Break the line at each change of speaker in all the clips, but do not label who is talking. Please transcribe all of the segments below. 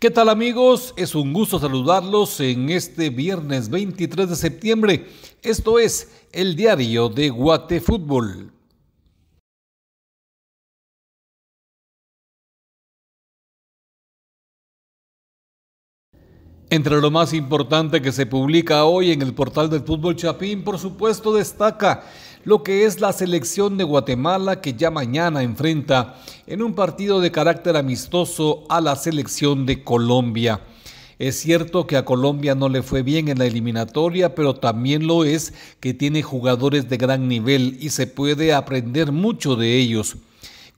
¿Qué tal amigos? Es un gusto saludarlos en este viernes 23 de septiembre. Esto es el diario de Guate Fútbol. Entre lo más importante que se publica hoy en el portal del fútbol Chapín, por supuesto, destaca lo que es la selección de Guatemala que ya mañana enfrenta en un partido de carácter amistoso a la selección de Colombia. Es cierto que a Colombia no le fue bien en la eliminatoria, pero también lo es que tiene jugadores de gran nivel y se puede aprender mucho de ellos.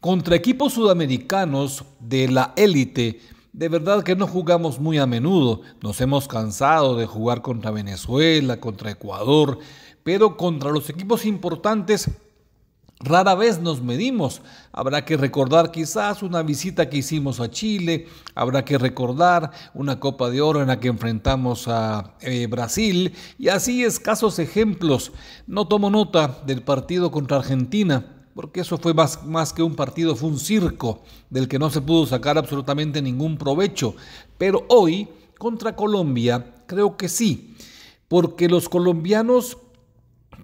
Contra equipos sudamericanos de la élite, de verdad que no jugamos muy a menudo. Nos hemos cansado de jugar contra Venezuela, contra Ecuador, pero contra los equipos importantes Rara vez nos medimos. Habrá que recordar quizás una visita que hicimos a Chile, habrá que recordar una Copa de Oro en la que enfrentamos a eh, Brasil y así escasos ejemplos. No tomo nota del partido contra Argentina, porque eso fue más, más, que un partido, fue un circo del que no se pudo sacar absolutamente ningún provecho. Pero hoy, contra Colombia, creo que sí, porque los colombianos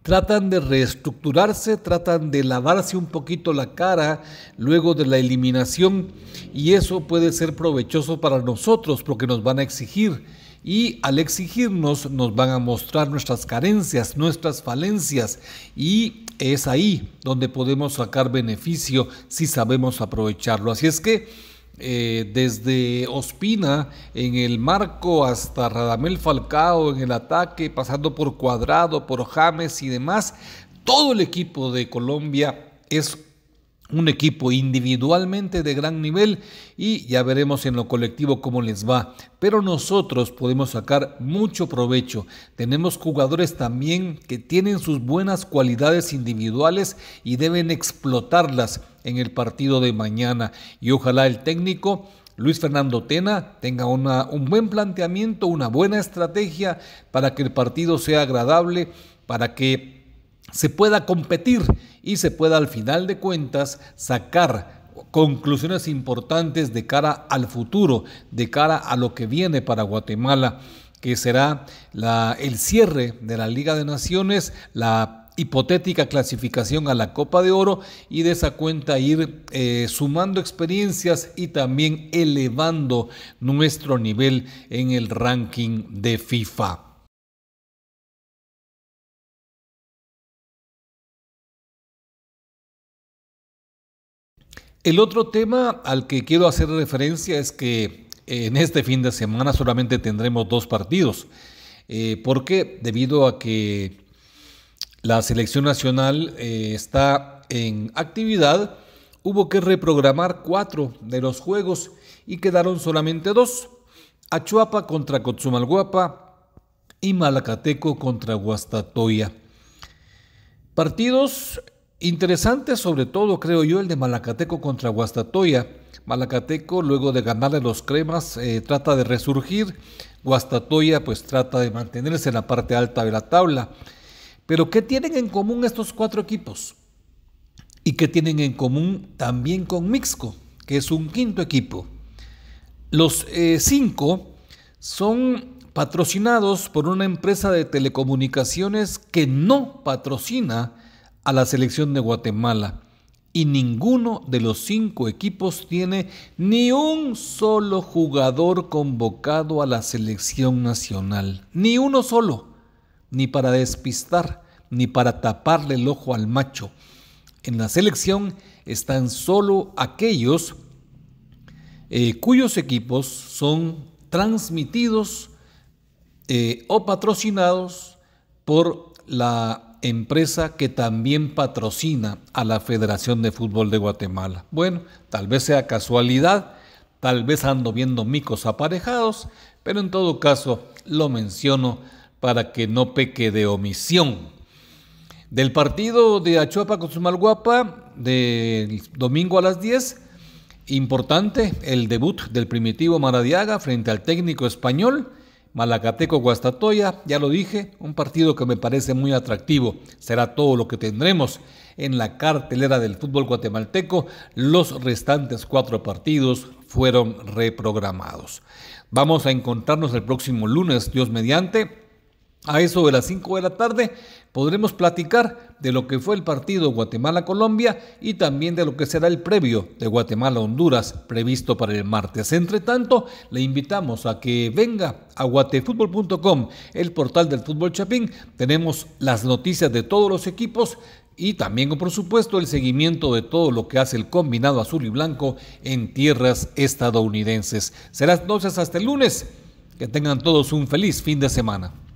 tratan de reestructurarse, tratan de lavarse un poquito la cara luego de la eliminación y eso puede ser provechoso para nosotros porque nos van a exigir y al exigirnos nos van a mostrar nuestras carencias, nuestras falencias y es ahí donde podemos sacar beneficio si sabemos aprovecharlo. Así es que eh, desde Ospina en el marco hasta Radamel Falcao en el ataque, pasando por Cuadrado, por James y demás, todo el equipo de Colombia es un equipo individualmente de gran nivel y ya veremos en lo colectivo cómo les va. Pero nosotros podemos sacar mucho provecho. Tenemos jugadores también que tienen sus buenas cualidades individuales y deben explotarlas en el partido de mañana. Y ojalá el técnico Luis Fernando Tena tenga un buen planteamiento, una buena estrategia para que el partido sea agradable, para que se pueda competir y se pueda al final de cuentas sacar conclusiones importantes de cara al futuro, de cara a lo que viene para Guatemala, que será el cierre de la Liga de Naciones, la hipotética clasificación a la Copa de Oro y de esa cuenta ir eh, sumando experiencias y también elevando nuestro nivel en el ranking de FIFA. El otro tema al que quiero hacer referencia es que eh, en este fin de semana solamente tendremos dos partidos, eh, porque debido a que la selección nacional eh, está en actividad, hubo que reprogramar cuatro de los juegos y quedaron solamente dos. Achuapa contra Cotzumalguapa y Malacateco contra Guastatoya. Partidos Interesante sobre todo, creo yo, el de Malacateco contra Guastatoya. Malacateco, luego de ganarle los cremas, eh, trata de resurgir. Guastatoya, pues trata de mantenerse en la parte alta de la tabla. Pero, ¿qué tienen en común estos cuatro equipos? Y qué tienen en común también con Mixco, que es un quinto equipo. Los eh, cinco son patrocinados por una empresa de telecomunicaciones que no patrocina a la selección de Guatemala y ninguno de los cinco equipos tiene ni un solo jugador convocado a la selección nacional. Ni uno solo. Ni para despistar, ni para taparle el ojo al macho. En la selección están solo aquellos eh, cuyos equipos son transmitidos eh, o patrocinados por la empresa que también patrocina a la Federación de Fútbol de Guatemala. Bueno, tal vez sea casualidad, tal vez ando viendo micos aparejados, pero en todo caso lo menciono para que no peque de omisión. Del partido de Achuapa con del domingo a las 10, importante el debut del primitivo Maradiaga frente al técnico español Malacateco Guastatoya, ya lo dije, un partido que me parece muy atractivo. Será todo lo que tendremos en la cartelera del fútbol guatemalteco. Los restantes cuatro partidos fueron reprogramados. Vamos a encontrarnos el próximo lunes, Dios mediante. A eso de las 5 de la tarde podremos platicar de lo que fue el partido Guatemala-Colombia y también de lo que será el previo de Guatemala-Honduras previsto para el martes. Entre tanto, le invitamos a que venga a guatefutbol.com, el portal del fútbol chapín. Tenemos las noticias de todos los equipos y también, por supuesto, el seguimiento de todo lo que hace el combinado azul y blanco en tierras estadounidenses. Será entonces hasta el lunes. Que tengan todos un feliz fin de semana.